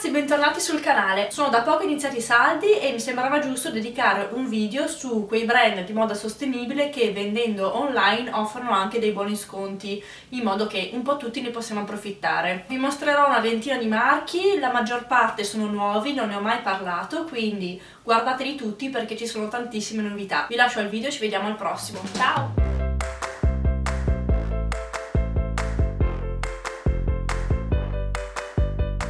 ragazzi, bentornati sul canale. Sono da poco iniziati i saldi e mi sembrava giusto dedicare un video su quei brand di moda sostenibile che vendendo online offrono anche dei buoni sconti, in modo che un po' tutti ne possiamo approfittare. Vi mostrerò una ventina di marchi, la maggior parte sono nuovi, non ne ho mai parlato, quindi guardateli tutti perché ci sono tantissime novità. Vi lascio al video e ci vediamo al prossimo. Ciao!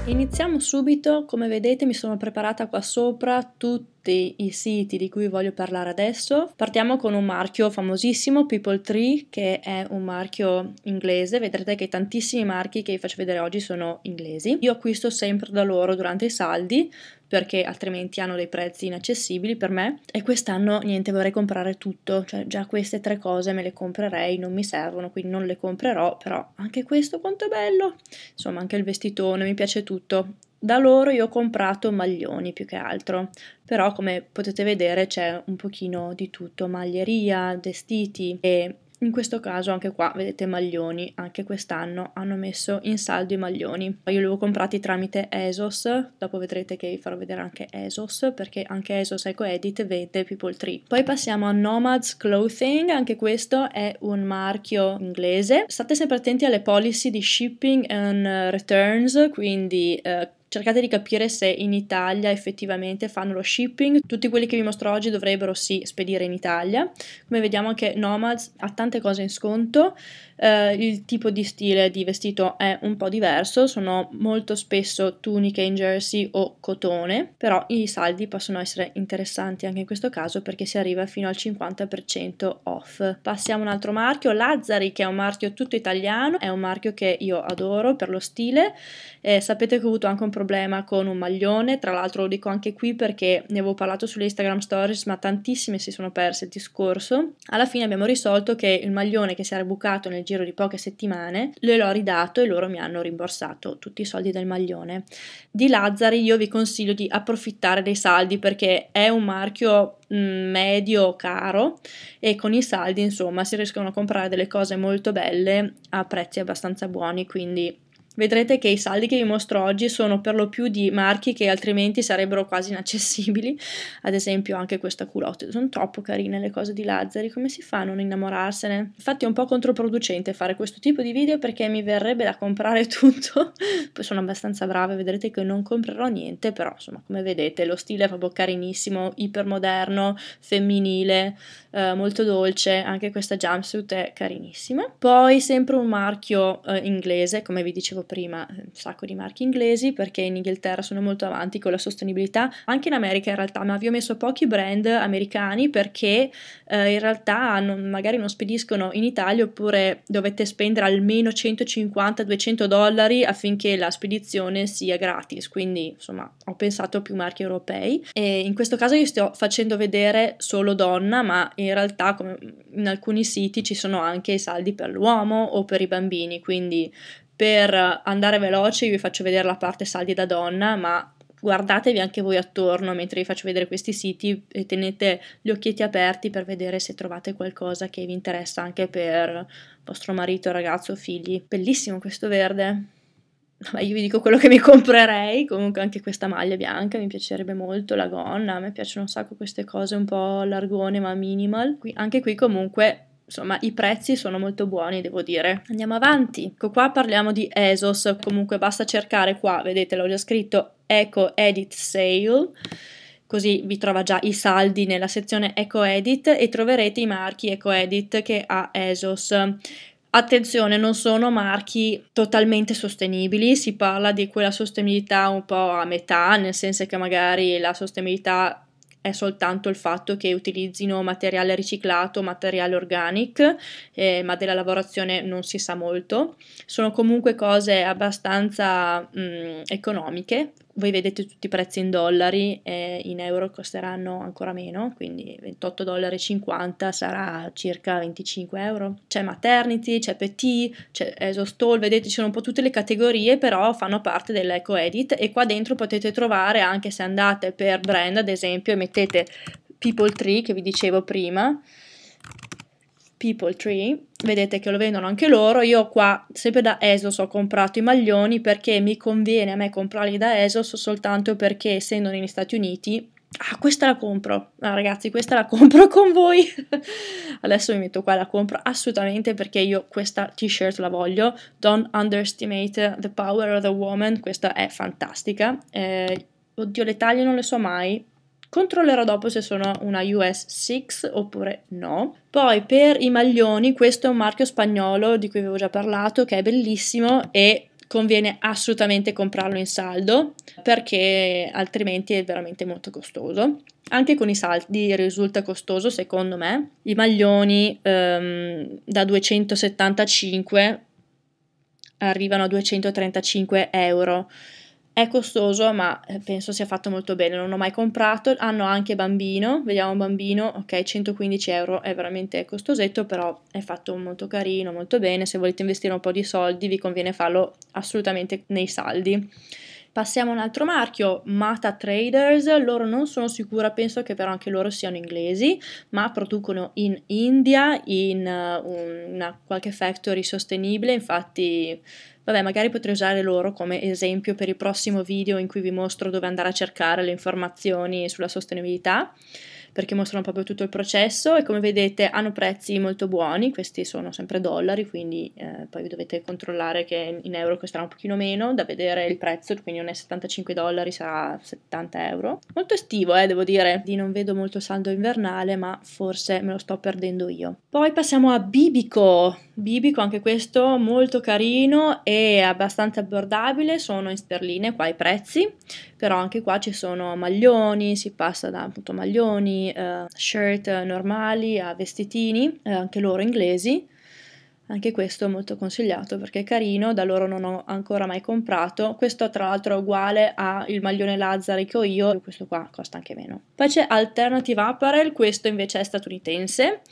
Iniziamo subito, come vedete mi sono preparata qua sopra tutto tutti i siti di cui voglio parlare adesso. Partiamo con un marchio famosissimo, People Tree, che è un marchio inglese. Vedrete che tantissimi marchi che vi faccio vedere oggi sono inglesi. Io acquisto sempre da loro durante i saldi perché altrimenti hanno dei prezzi inaccessibili per me e quest'anno niente vorrei comprare tutto, cioè già queste tre cose me le comprerei, non mi servono, quindi non le comprerò, però anche questo quanto è bello. Insomma, anche il vestitone mi piace tutto da loro io ho comprato maglioni più che altro, però come potete vedere c'è un pochino di tutto, maglieria, vestiti e in questo caso anche qua vedete maglioni, anche quest'anno hanno messo in saldo i maglioni. Io li ho comprati tramite Esos, dopo vedrete che vi farò vedere anche Esos perché anche Esos Eco Edit vende People Tree. Poi passiamo a Nomads Clothing, anche questo è un marchio inglese. State sempre attenti alle policy di shipping and returns, quindi eh, cercate di capire se in Italia effettivamente fanno lo shipping. Tutti quelli che vi mostro oggi dovrebbero sì spedire in Italia. Come vediamo anche Nomads ha tante cose in sconto eh, il tipo di stile di vestito è un po' diverso, sono molto spesso tuniche in jersey o cotone, però i saldi possono essere interessanti anche in questo caso perché si arriva fino al 50% off. Passiamo a un altro marchio, Lazzari che è un marchio tutto italiano, è un marchio che io adoro per lo stile, eh, sapete che ho avuto anche un problema con un maglione, tra l'altro lo dico anche qui perché ne avevo parlato sulle Instagram stories ma tantissime si sono perse il discorso, alla fine abbiamo risolto che il maglione che si era bucato nel giro di poche settimane, le l'ho ridato e loro mi hanno rimborsato tutti i soldi del maglione. Di Lazzari io vi consiglio di approfittare dei saldi perché è un marchio mm, medio caro e con i saldi insomma si riescono a comprare delle cose molto belle a prezzi abbastanza buoni quindi Vedrete che i saldi che vi mostro oggi sono per lo più di marchi che altrimenti sarebbero quasi inaccessibili, ad esempio anche questa culotte, sono troppo carine le cose di Lazzari, come si fa a non innamorarsene? Infatti è un po' controproducente fare questo tipo di video perché mi verrebbe da comprare tutto, poi sono abbastanza brava, vedrete che non comprerò niente, però insomma come vedete lo stile è proprio carinissimo, ipermoderno, femminile, eh, molto dolce, anche questa jumpsuit è carinissima. Poi sempre un marchio eh, inglese, come vi dicevo prima, eh, un sacco di marchi inglesi perché in Inghilterra sono molto avanti con la sostenibilità, anche in America in realtà, ma vi ho messo pochi brand americani perché eh, in realtà non, magari non spediscono in Italia oppure dovete spendere almeno 150-200 dollari affinché la spedizione sia gratis, quindi insomma ho pensato a più marchi europei e in questo caso io sto facendo vedere solo donna, ma in realtà come in alcuni siti ci sono anche i saldi per l'uomo o per i bambini, quindi per andare veloce vi faccio vedere la parte saldi da donna, ma guardatevi anche voi attorno mentre vi faccio vedere questi siti e tenete gli occhietti aperti per vedere se trovate qualcosa che vi interessa anche per vostro marito, ragazzo, figli. Bellissimo questo verde. Vabbè, io vi dico quello che mi comprerei, comunque anche questa maglia bianca mi piacerebbe molto, la gonna, a me piacciono un sacco queste cose un po' largone ma minimal. Qui, anche qui comunque insomma i prezzi sono molto buoni devo dire andiamo avanti ecco qua parliamo di ESOS comunque basta cercare qua vedete l'ho già scritto Eco Edit Sale così vi trova già i saldi nella sezione Eco Edit e troverete i marchi Eco Edit che ha ESOS Attenzione, non sono marchi totalmente sostenibili, si parla di quella sostenibilità un po' a metà, nel senso che magari la sostenibilità è soltanto il fatto che utilizzino materiale riciclato, materiale organic, eh, ma della lavorazione non si sa molto. Sono comunque cose abbastanza mh, mm, economiche voi vedete tutti i prezzi in dollari e in euro costeranno ancora meno, quindi 28,50 dollari sarà circa 25 euro. C'è maternity, c'è petit, c'è Esostol, vedete ci sono un po' tutte le categorie, però fanno parte dell'eco edit e qua dentro potete trovare anche se andate per brand, ad esempio, e mettete People Tree che vi dicevo prima, People Tree, vedete che lo vendono anche loro, io qua sempre da Esos ho comprato i maglioni perché mi conviene a me comprarli da Esos soltanto perché essendo negli Stati Uniti Ah, questa la compro. Ah, ragazzi, questa la compro con voi. Adesso mi metto qua, la compro assolutamente perché io questa t-shirt la voglio. Don't underestimate the power of the woman. Questa è fantastica. Eh, oddio, le taglie non le so mai. Controllerò dopo se sono una US 6 oppure no. Poi per i maglioni, questo è un marchio spagnolo di cui avevo già parlato, che è bellissimo e conviene assolutamente comprarlo in saldo perché altrimenti è veramente molto costoso. Anche con i saldi risulta costoso secondo me. I maglioni ehm, da 275 arrivano a 235 euro è costoso, ma eh, penso sia fatto molto bene, non ho mai comprato. Hanno anche bambino, vediamo bambino, ok, 115 euro è veramente costosetto, però è fatto molto carino, molto bene. Se volete investire un po' di soldi vi conviene farlo assolutamente nei saldi. Passiamo a un altro marchio, Mata Traders, loro non sono sicura, penso che però anche loro siano inglesi, ma producono in India, in uh, una qualche factory sostenibile, infatti vabbè, magari potrei usare loro come esempio per il prossimo video in cui vi mostro dove andare a cercare le informazioni sulla sostenibilità perché mostrano proprio tutto il processo e come vedete hanno prezzi molto buoni, questi sono sempre dollari, quindi eh, poi dovete controllare che in euro costerà un pochino meno, da vedere il prezzo, quindi non è 75 dollari, sarà 70 euro. Molto estivo, eh, devo dire, di non vedo molto saldo invernale, ma forse me lo sto perdendo io. Poi passiamo a Bibico, Bibico anche questo molto carino e abbastanza abbordabile, sono in sterline qua i prezzi, però anche qua ci sono maglioni, si passa da appunto maglioni, eh, shirt normali a vestitini, eh, anche loro inglesi. Anche questo è molto consigliato perché è carino, da loro non ho ancora mai comprato. Questo tra l'altro è uguale al maglione Lazzari che ho io, questo qua costa anche meno. Poi c'è Alternative Apparel, questo invece è statunitense.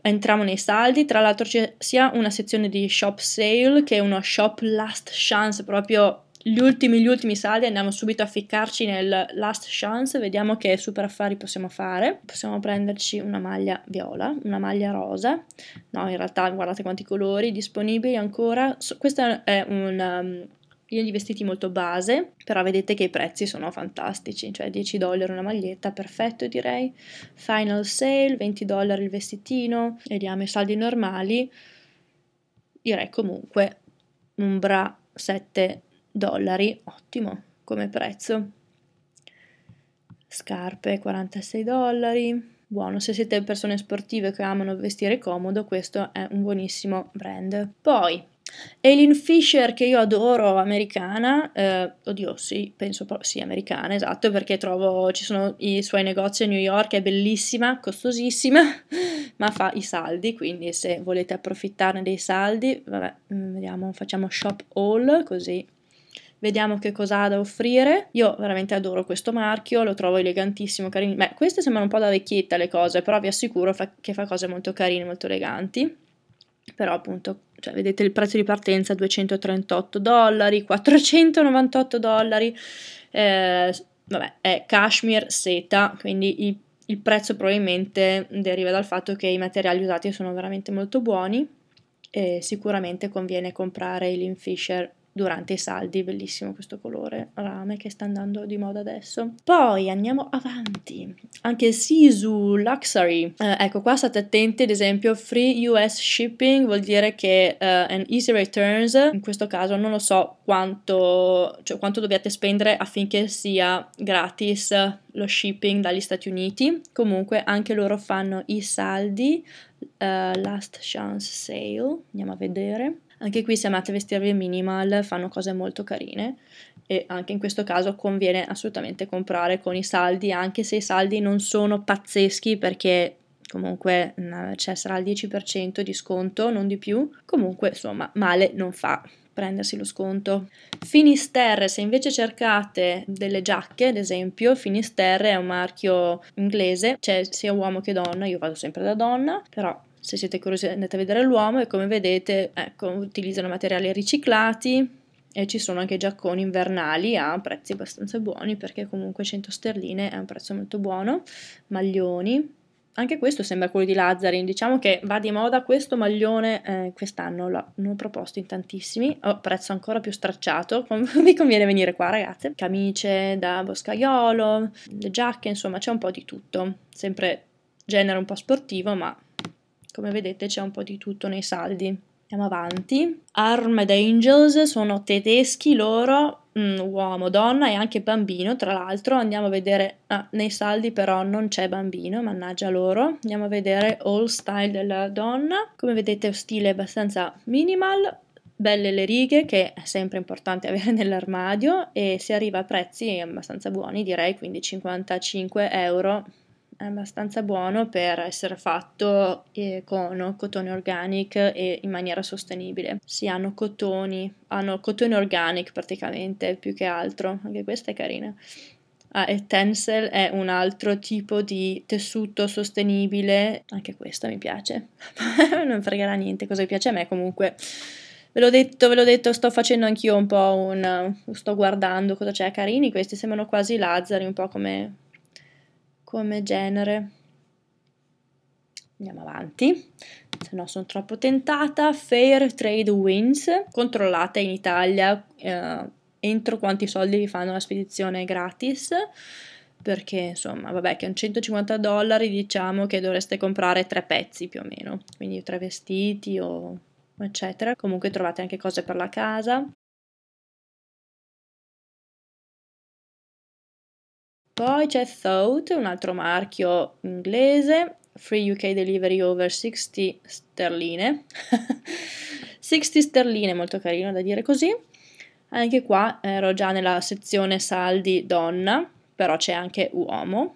Entriamo nei saldi, tra l'altro c'è sia una sezione di shop sale che uno shop last chance proprio gli ultimi, gli ultimi saldi andiamo subito a ficcarci nel last chance, vediamo che super affari possiamo fare. Possiamo prenderci una maglia viola, una maglia rosa, no in realtà guardate quanti colori disponibili ancora. So, questa è una um, linea di vestiti molto base, però vedete che i prezzi sono fantastici, cioè 10 dollari una maglietta, perfetto direi. Final sale, 20 dollari il vestitino, vediamo i saldi normali. Direi comunque un bra 7 dollari, ottimo come prezzo. Scarpe 46 dollari, buono. Se siete persone sportive che amano vestire comodo, questo è un buonissimo brand. Poi Eileen Fisher, che io adoro, americana, eh, oddio, sì, penso proprio sì, americana, esatto, perché trovo ci sono i suoi negozi a New York, è bellissima, costosissima, ma fa i saldi, quindi se volete approfittarne dei saldi, vabbè, mm, vediamo, facciamo shop haul così vediamo che cosa ha da offrire. Io veramente adoro questo marchio, lo trovo elegantissimo, carino. Beh, queste sembrano un po' da vecchietta le cose, però vi assicuro fa- che fa cose molto carine, molto eleganti. Però appunto, cioè, vedete il prezzo di partenza 238 dollari, 498 dollari. Eh, vabbè, è cashmere seta, quindi il, il prezzo probabilmente deriva dal fatto che i materiali usati sono veramente molto buoni e sicuramente conviene comprare il Lynn Fisher durante i saldi, bellissimo questo colore rame che sta andando di moda adesso. Poi andiamo avanti, anche Sisu Luxury, eh, ecco qua state attenti ad esempio free US shipping vuol dire che uh, eh, an easy returns, in questo caso non lo so quanto, cioè, quanto dobbiate spendere affinché sia gratis lo shipping dagli Stati Uniti, comunque anche loro fanno i saldi, uh, last chance sale, andiamo a vedere. Anche qui se amate vestirvi minimal fanno cose molto carine e anche in questo caso conviene assolutamente comprare con i saldi, anche se i saldi non sono pazzeschi perché comunque mm, cioè, sarà il 10% di sconto, non di più. Comunque, insomma, male non fa prendersi lo sconto. Finisterre, se invece cercate delle giacche, ad esempio, Finisterre è un marchio inglese, c'è cioè sia uomo che donna, io vado sempre da donna, però se siete curiosi andate a vedere l'uomo e come vedete ecco, utilizzano materiali riciclati e ci sono anche giacconi invernali a prezzi abbastanza buoni perché comunque 100 sterline è un prezzo molto buono, maglioni, anche questo sembra quello di Lazzarin, diciamo che va di moda questo maglione eh, quest'anno, l'hanno proposto in tantissimi, ho oh, prezzo ancora più stracciato, mi conviene venire qua ragazze, camicie da boscaiolo, le giacche, insomma c'è un po' di tutto, sempre genere un po' sportivo ma come vedete c'è un po' di tutto nei saldi. Andiamo avanti. Armed Angels sono tedeschi loro, mm, uomo, donna e anche bambino, tra l'altro. Andiamo a vedere, ah, nei saldi però non c'è bambino, mannaggia loro. Andiamo a vedere All Style della donna. Come vedete stile abbastanza minimal, belle le righe che è sempre importante avere nell'armadio e si arriva a prezzi abbastanza buoni direi quindi 55 euro è abbastanza buono per essere fatto eh, con cotone organic e in maniera sostenibile. Si hanno cotoni, hanno cotone organic praticamente più che altro, anche questa è carina. Ah, e Tencel è un altro tipo di tessuto sostenibile, anche questo mi piace, non fregherà niente, cosa piace a me comunque. Ve l'ho detto, ve l'ho detto, sto facendo anch'io un po' un... sto guardando cosa c'è, carini, questi sembrano quasi Lazzari, un po' come come genere. Andiamo avanti, se no sono troppo tentata. Fair Trade Wins, controllate in Italia eh, entro quanti soldi vi fanno la spedizione gratis perché insomma, vabbè, che un 150 dollari diciamo che dovreste comprare tre pezzi più o meno, quindi tre vestiti o eccetera. Comunque trovate anche cose per la casa. Poi c'è Thought, un altro marchio inglese, Free UK Delivery over 60 sterline. 60 sterline, molto carino da dire così. Anche qua ero già nella sezione saldi donna, però c'è anche uomo.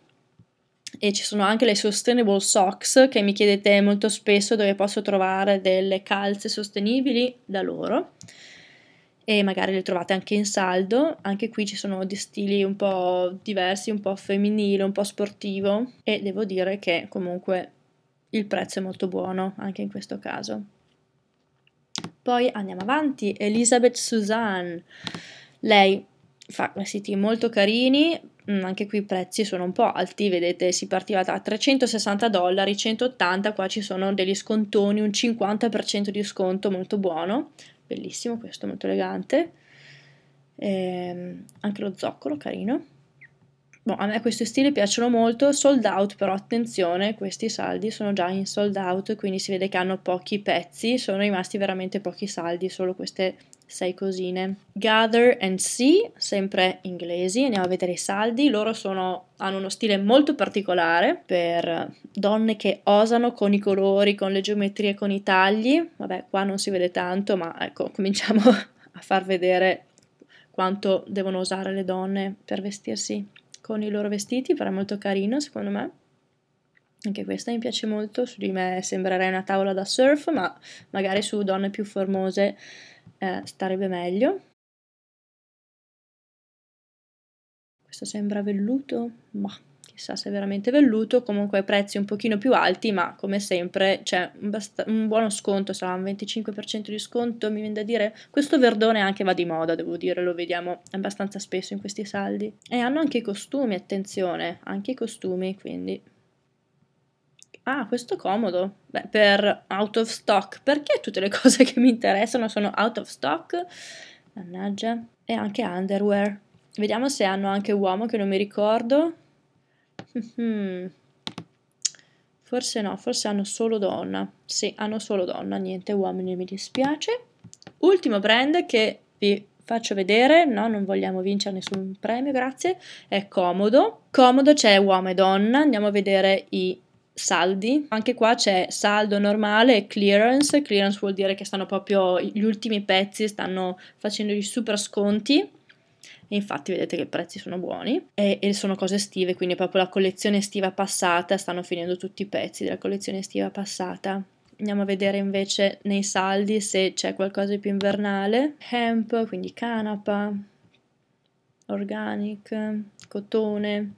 E ci sono anche le Sustainable Socks che mi chiedete molto spesso dove posso trovare delle calze sostenibili da loro e magari le trovate anche in saldo. Anche qui ci sono di stili un po' diversi, un po' femminile, un po' sportivo e devo dire che comunque il prezzo è molto buono anche in questo caso. Poi andiamo avanti, Elizabeth Suzanne. Lei fa vestiti molto carini, mm, anche qui i prezzi sono un po' alti, vedete si partiva da 360 dollari, 180, qua ci sono degli scontoni, un 50% di sconto molto buono, bellissimo questo, molto elegante. Ehm, anche lo zoccolo, carino. Bon, a me questi stili piacciono molto, sold out però attenzione, questi saldi sono già in sold out, quindi si vede che hanno pochi pezzi, sono rimasti veramente pochi saldi, solo queste sei cosine. Gather and See, sempre inglesi, andiamo a vedere i saldi. Loro sono, hanno uno stile molto particolare per donne che osano con i colori, con le geometrie, con i tagli. Vabbè, qua non si vede tanto, ma ecco, cominciamo a far vedere quanto devono usare le donne per vestirsi con i loro vestiti, però è molto carino secondo me. Anche questa mi piace molto, su di me sembrerei una tavola da surf, ma magari su donne più formose eh, starebbe meglio. Questo sembra velluto, ma chissà se è veramente velluto, comunque prezzi un pochino più alti, ma come sempre c'è un, bast- un buono sconto, sarà un 25% di sconto, mi viene da dire, questo verdone anche va di moda, devo dire, lo vediamo abbastanza spesso in questi saldi. E hanno anche i costumi, attenzione, anche i costumi, quindi Ah, questo è comodo. Beh, per out of stock. Perché tutte le cose che mi interessano sono out of stock? Mannaggia. E anche underwear. Vediamo se hanno anche uomo che non mi ricordo. Mm-hmm. Forse no, forse hanno solo donna. Sì, hanno solo donna, niente uomini, mi dispiace. Ultimo brand che vi faccio vedere, no, non vogliamo vincere nessun premio, grazie, è Comodo. Comodo c'è uomo e donna, andiamo a vedere i saldi. Anche qua c'è saldo normale e clearance. Clearance vuol dire che stanno proprio gli ultimi pezzi, stanno facendo i super sconti. E infatti vedete che i prezzi sono buoni e, e, sono cose estive, quindi proprio la collezione estiva passata, stanno finendo tutti i pezzi della collezione estiva passata. Andiamo a vedere invece nei saldi se c'è qualcosa di più invernale. Hemp, quindi canapa, organic, cotone,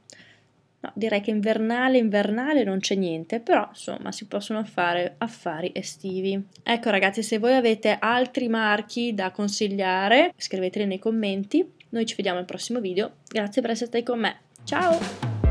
No, direi che invernale, invernale non c'è niente, però insomma si possono fare affari estivi. Ecco ragazzi, se voi avete altri marchi da consigliare, scriveteli nei commenti. Noi ci vediamo al prossimo video. Grazie per essere stati con me. Ciao!